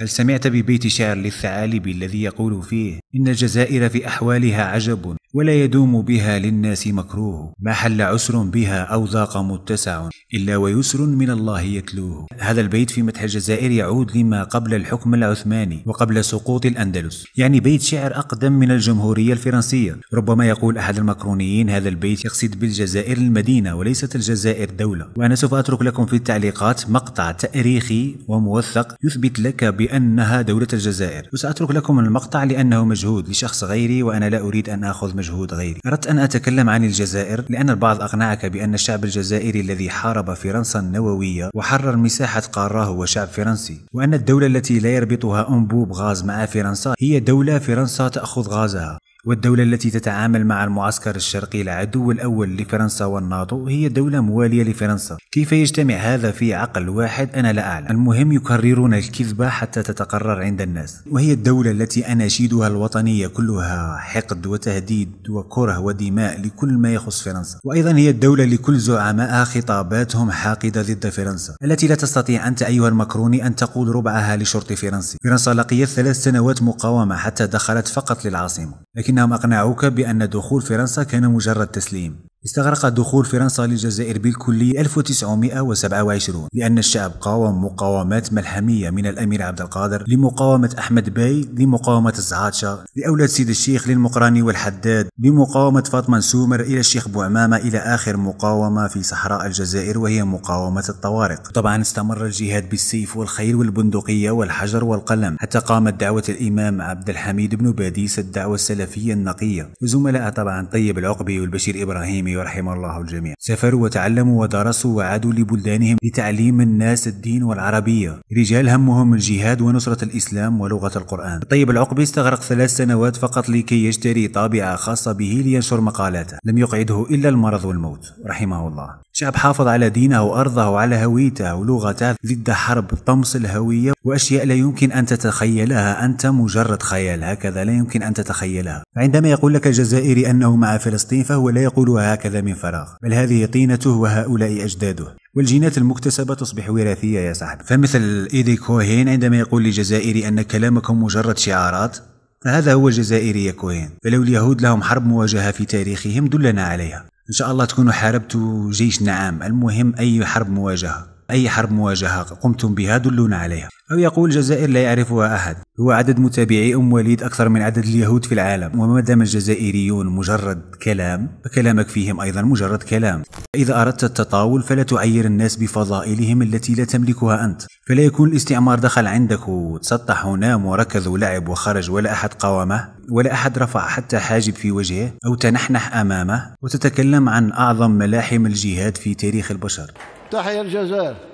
هل سمعت ببيت شعر للثعالب الذي يقول فيه إن الجزائر في أحوالها عجب ولا يدوم بها للناس مكروه ما حل عسر بها أو ضاق متسع إلا ويسر من الله يتلوه هذا البيت في مدح الجزائر يعود لما قبل الحكم العثماني وقبل سقوط الأندلس يعني بيت شعر أقدم من الجمهورية الفرنسية ربما يقول أحد المكرونيين هذا البيت يقصد بالجزائر المدينة وليست الجزائر دولة وأنا سوف أترك لكم في التعليقات مقطع تاريخي وموثق يثبت لك بأنها دولة الجزائر وسأترك لكم المقطع لأنه مجهود لشخص غيري وأنا لا أريد أن أخذ مجهود غيري أردت أن أتكلم عن الجزائر لأن البعض أقنعك بأن الشعب الجزائري الذي حارب فرنسا النووية وحرر مساحة قاراه هو شعب فرنسي وأن الدولة التي لا يربطها أنبوب غاز مع فرنسا هي دولة فرنسا تأخذ غازها والدولة التي تتعامل مع المعسكر الشرقي العدو الأول لفرنسا والناطو هي دولة موالية لفرنسا كيف يجتمع هذا في عقل واحد أنا لا أعلم المهم يكررون الكذبة حتى تتقرر عند الناس وهي الدولة التي أناشيدها الوطنية كلها حقد وتهديد وكره ودماء لكل ما يخص فرنسا وأيضا هي الدولة لكل زعمائها خطاباتهم حاقدة ضد فرنسا التي لا تستطيع أنت أيها المكروني أن تقول ربعها لشرطي فرنسي فرنسا لقيت ثلاث سنوات مقاومة حتى دخلت فقط للعاصمة لكنهم أقنعوك بأن دخول فرنسا كان مجرد تسليم استغرق دخول فرنسا للجزائر بالكلية 1927 لأن الشعب قاوم مقاومات ملحمية من الأمير عبد القادر لمقاومة أحمد باي لمقاومة الزعاتشة لأولاد سيد الشيخ للمقراني والحداد لمقاومة فاطمة سومر إلى الشيخ بوعمامة إلى آخر مقاومة في صحراء الجزائر وهي مقاومة الطوارق طبعا استمر الجهاد بالسيف والخيل والبندقية والحجر والقلم حتى قامت دعوة الإمام عبد الحميد بن باديس الدعوة السلفية النقية وزملاء طبعا طيب العقبي والبشير إبراهيمي الجوزجاني الله الجميع سافروا وتعلموا ودرسوا وعادوا لبلدانهم لتعليم الناس الدين والعربية رجال همهم الجهاد ونصرة الإسلام ولغة القرآن طيب العقبي استغرق ثلاث سنوات فقط لكي يشتري طابعة خاصة به لينشر مقالاته لم يقعده إلا المرض والموت رحمه الله شعب حافظ على دينه وأرضه وعلى هويته ولغته ضد حرب طمس الهوية وأشياء لا يمكن أن تتخيلها أنت مجرد خيال هكذا لا يمكن أن تتخيلها عندما يقول لك الجزائري أنه مع فلسطين فهو لا يقولها هكذا من فراغ بل هذه طينته وهؤلاء أجداده والجينات المكتسبة تصبح وراثية يا صاحبي فمثل إيدي كوهين عندما يقول لجزائري أن كلامكم مجرد شعارات فهذا هو الجزائري يا كوهين فلو اليهود لهم حرب مواجهة في تاريخهم دلنا عليها إن شاء الله تكونوا حاربتوا جيش نعام المهم أي حرب مواجهة أي حرب مواجهة قمتم بها دلونا عليها أو يقول الجزائر لا يعرفها أحد هو عدد متابعي أم وليد أكثر من عدد اليهود في العالم وما دام الجزائريون مجرد كلام فكلامك فيهم أيضا مجرد كلام إذا أردت التطاول فلا تعير الناس بفضائلهم التي لا تملكها أنت فلا يكون الاستعمار دخل عندك وتسطح ونام وركض ولعب وخرج ولا أحد قاومه ولا أحد رفع حتى حاجب في وجهه أو تنحنح أمامه وتتكلم عن أعظم ملاحم الجهاد في تاريخ البشر تحيا الجزائر